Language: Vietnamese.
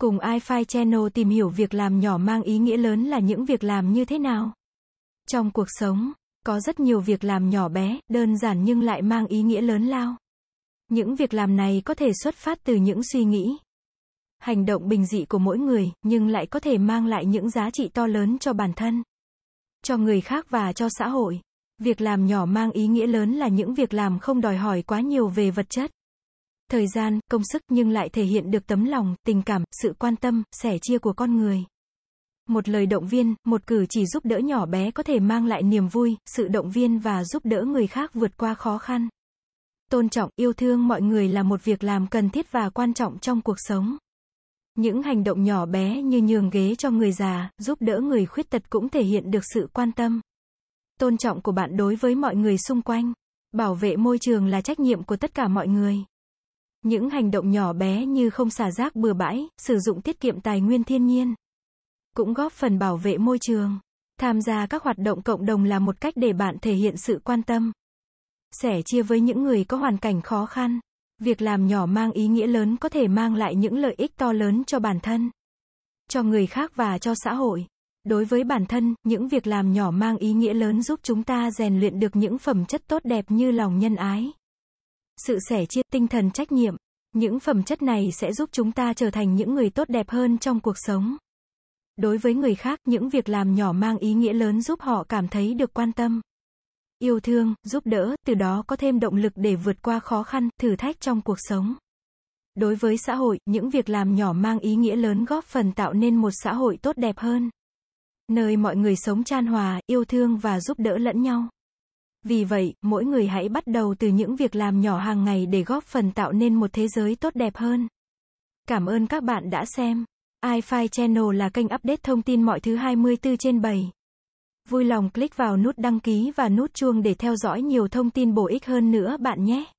Cùng iFi Channel tìm hiểu việc làm nhỏ mang ý nghĩa lớn là những việc làm như thế nào. Trong cuộc sống, có rất nhiều việc làm nhỏ bé, đơn giản nhưng lại mang ý nghĩa lớn lao. Những việc làm này có thể xuất phát từ những suy nghĩ, hành động bình dị của mỗi người, nhưng lại có thể mang lại những giá trị to lớn cho bản thân, cho người khác và cho xã hội. Việc làm nhỏ mang ý nghĩa lớn là những việc làm không đòi hỏi quá nhiều về vật chất thời gian, công sức nhưng lại thể hiện được tấm lòng, tình cảm, sự quan tâm, sẻ chia của con người. Một lời động viên, một cử chỉ giúp đỡ nhỏ bé có thể mang lại niềm vui, sự động viên và giúp đỡ người khác vượt qua khó khăn. Tôn trọng, yêu thương mọi người là một việc làm cần thiết và quan trọng trong cuộc sống. Những hành động nhỏ bé như nhường ghế cho người già, giúp đỡ người khuyết tật cũng thể hiện được sự quan tâm. Tôn trọng của bạn đối với mọi người xung quanh. Bảo vệ môi trường là trách nhiệm của tất cả mọi người. Những hành động nhỏ bé như không xả rác bừa bãi, sử dụng tiết kiệm tài nguyên thiên nhiên, cũng góp phần bảo vệ môi trường. Tham gia các hoạt động cộng đồng là một cách để bạn thể hiện sự quan tâm, sẻ chia với những người có hoàn cảnh khó khăn. Việc làm nhỏ mang ý nghĩa lớn có thể mang lại những lợi ích to lớn cho bản thân, cho người khác và cho xã hội. Đối với bản thân, những việc làm nhỏ mang ý nghĩa lớn giúp chúng ta rèn luyện được những phẩm chất tốt đẹp như lòng nhân ái, sự sẻ chia, tinh thần trách nhiệm. Những phẩm chất này sẽ giúp chúng ta trở thành những người tốt đẹp hơn trong cuộc sống. Đối với người khác, những việc làm nhỏ mang ý nghĩa lớn giúp họ cảm thấy được quan tâm, yêu thương, giúp đỡ, từ đó có thêm động lực để vượt qua khó khăn, thử thách trong cuộc sống. Đối với xã hội, những việc làm nhỏ mang ý nghĩa lớn góp phần tạo nên một xã hội tốt đẹp hơn, nơi mọi người sống chan hòa, yêu thương và giúp đỡ lẫn nhau. Vì vậy, mỗi người hãy bắt đầu từ những việc làm nhỏ hàng ngày để góp phần tạo nên một thế giới tốt đẹp hơn. Cảm ơn các bạn đã xem. iFi Channel là kênh update thông tin mọi thứ 24 trên 7. Vui lòng click vào nút đăng ký và nút chuông để theo dõi nhiều thông tin bổ ích hơn nữa bạn nhé.